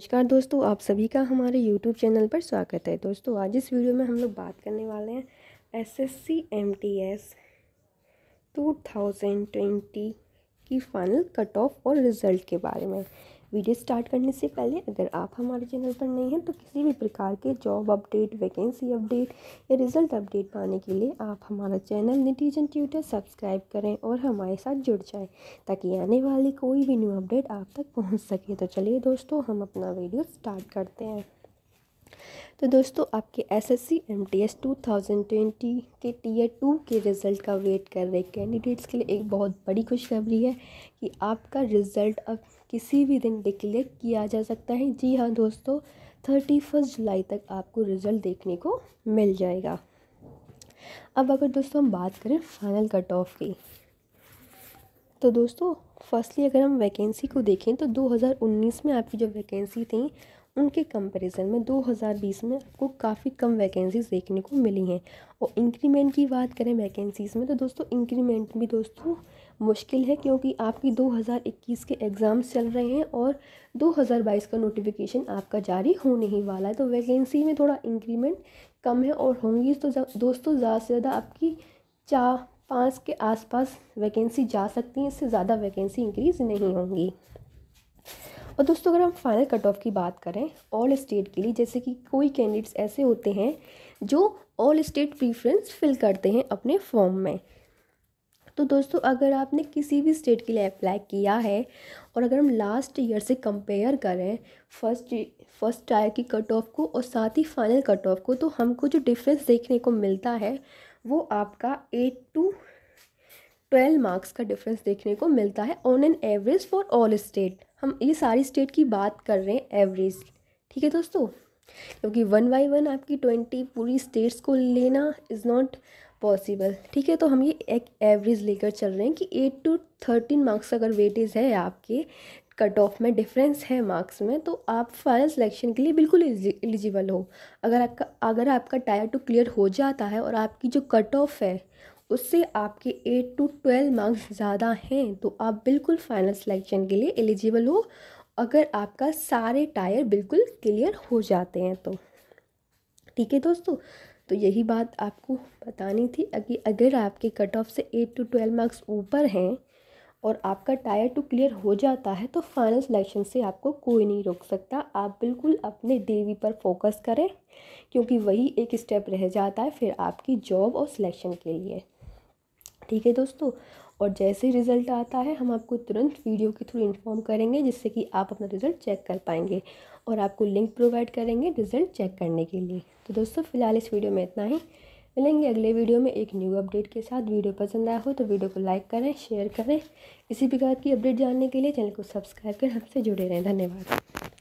नमस्कार दोस्तों आप सभी का हमारे यूट्यूब चैनल पर स्वागत है दोस्तों आज इस वीडियो में हम लोग बात करने वाले हैं S S C M T S two thousand twenty की फाइनल कट ऑफ और रिज़ल्ट के बारे में वीडियो स्टार्ट करने से पहले अगर आप हमारे चैनल पर नए हैं तो किसी भी प्रकार के जॉब अपडेट वैकेंसी अपडेट या रिज़ल्ट अपडेट पाने के लिए आप हमारा चैनल निटीजन ट्यूटर सब्सक्राइब करें और हमारे साथ जुड़ जाए ताकि आने वाली कोई भी न्यू अपडेट आप तक पहुँच सके तो चलिए दोस्तों हम अपना वीडियो स्टार्ट करते हैं तो दोस्तों आपके S S C M T S two thousand twenty के टीयर टू के रिज़ल्ट का वेट कर रहे कैंडिडेट्स के लिए एक बहुत बड़ी खुशखबरी है कि आपका रिज़ल्ट अब किसी भी दिन डिक्लेयर किया जा सकता है जी हाँ दोस्तों थर्टी फर्स्ट जुलाई तक आपको रिज़ल्ट देखने को मिल जाएगा अब अगर दोस्तों हम बात करें फाइनल कट ऑफ की तो दोस्तों फर्स्टली अगर हम वैकेंसी को देखें तो 2019 में आपकी जो वैकेंसी थी उनके कंपैरिजन में 2020 में आपको काफ़ी कम वैकेंसीज़ देखने को मिली हैं और इंक्रीमेंट की बात करें वैकेंसीज़ में तो दोस्तों इंक्रीमेंट भी दोस्तों मुश्किल है क्योंकि आपकी 2021 के एग्ज़ाम्स चल रहे हैं और 2022 का नोटिफिकेशन आपका जारी होने ही वाला है तो वैकेंसी में थोड़ा इंक्रीमेंट कम है और होंगी तो दोस्तों ज़्यादा से ज़्यादा आपकी चार पाँच के आसपास वैकेंसी जा सकती हैं इससे ज़्यादा वैकेंसी इंक्रीज़ नहीं होंगी और दोस्तों अगर हम फाइनल कट ऑफ की बात करें ऑल स्टेट के लिए जैसे कि कोई कैंडिडेट्स ऐसे होते हैं जो ऑल स्टेट प्रीफ्रेंस फिल करते हैं अपने फॉर्म में तो दोस्तों अगर आपने किसी भी स्टेट के लिए अप्लाई किया है और अगर हम लास्ट ईयर से कंपेयर करें फर्स्ट फर्स्ट टायर की कट ऑफ को और साथ ही फाइनल कट ऑफ को तो हमको जो डिफरेंस देखने को मिलता है वो आपका एट टू ट्वेल्व मार्क्स का डिफरेंस देखने को मिलता है on an average for all state हम ये सारी स्टेट की बात कर रहे हैं एवरेज ठीक है दोस्तों क्योंकि वन बाई वन आपकी ट्वेंटी पूरी स्टेट्स को लेना इज़ नॉट पॉसिबल ठीक है तो हम ये एक एवरेज लेकर चल रहे हैं कि एट टू थर्टीन मार्क्स अगर वेटेज है आपके कट ऑफ में डिफरेंस है मार्क्स में तो आप फाइनल सिलेक्शन के लिए बिल्कुल एलिजिबल हो अगर आपका अगर आपका टायर टू क्लियर हो जाता है और आपकी जो कट ऑफ है उससे आपके एट टू ट्वेल्व मार्क्स ज़्यादा हैं तो आप बिल्कुल फाइनल सिलेक्शन के लिए एलिजिबल हो अगर आपका सारे टायर बिल्कुल क्लियर हो जाते हैं तो ठीक है दोस्तों तो यही बात आपको बतानी थी कि अगर आपके कट ऑफ से एट टू ट्वेल्व मार्क्स ऊपर हैं और आपका टायर टू क्लियर हो जाता है तो फाइनल सिलेक्शन से आपको कोई नहीं रोक सकता आप बिल्कुल अपने देवी पर फोकस करें क्योंकि वही एक स्टेप रह जाता है फिर आपकी जॉब और सिलेक्शन के लिए ठीक है दोस्तों और जैसे ही रिज़ल्ट आता है हम आपको तुरंत वीडियो के थ्रू इन्फॉर्म करेंगे जिससे कि आप अपना रिज़ल्ट चेक कर पाएंगे और आपको लिंक प्रोवाइड करेंगे रिज़ल्ट चेक करने के लिए तो दोस्तों फ़िलहाल इस वीडियो में इतना ही मिलेंगे अगले वीडियो में एक न्यू अपडेट के साथ वीडियो पसंद आया हो तो वीडियो को लाइक करें शेयर करें इसी प्रकार की अपडेट जानने के लिए चैनल को सब्सक्राइब कर हमसे जुड़े रहें धन्यवाद